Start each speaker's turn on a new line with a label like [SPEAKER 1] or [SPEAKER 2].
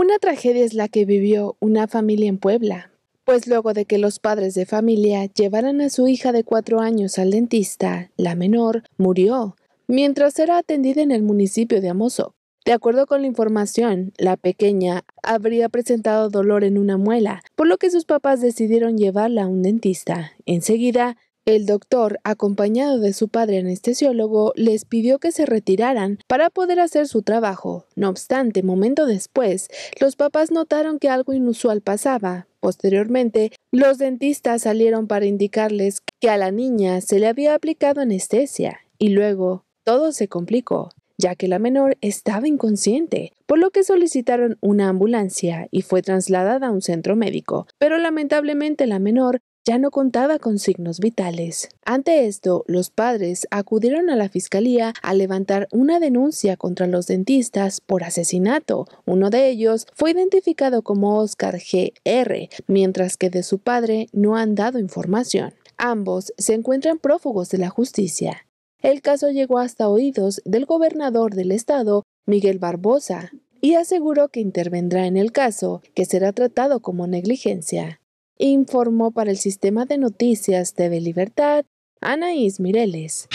[SPEAKER 1] Una tragedia es la que vivió una familia en Puebla, pues luego de que los padres de familia llevaran a su hija de cuatro años al dentista, la menor murió, mientras era atendida en el municipio de Amozo. De acuerdo con la información, la pequeña habría presentado dolor en una muela, por lo que sus papás decidieron llevarla a un dentista. Enseguida, el doctor, acompañado de su padre anestesiólogo, les pidió que se retiraran para poder hacer su trabajo. No obstante, momento después, los papás notaron que algo inusual pasaba. Posteriormente, los dentistas salieron para indicarles que a la niña se le había aplicado anestesia, y luego todo se complicó ya que la menor estaba inconsciente, por lo que solicitaron una ambulancia y fue trasladada a un centro médico, pero lamentablemente la menor ya no contaba con signos vitales. Ante esto, los padres acudieron a la fiscalía a levantar una denuncia contra los dentistas por asesinato. Uno de ellos fue identificado como Oscar G.R., mientras que de su padre no han dado información. Ambos se encuentran prófugos de la justicia. El caso llegó hasta oídos del gobernador del estado, Miguel Barbosa, y aseguró que intervendrá en el caso, que será tratado como negligencia informó para el sistema de noticias TV Libertad Anaís Mireles.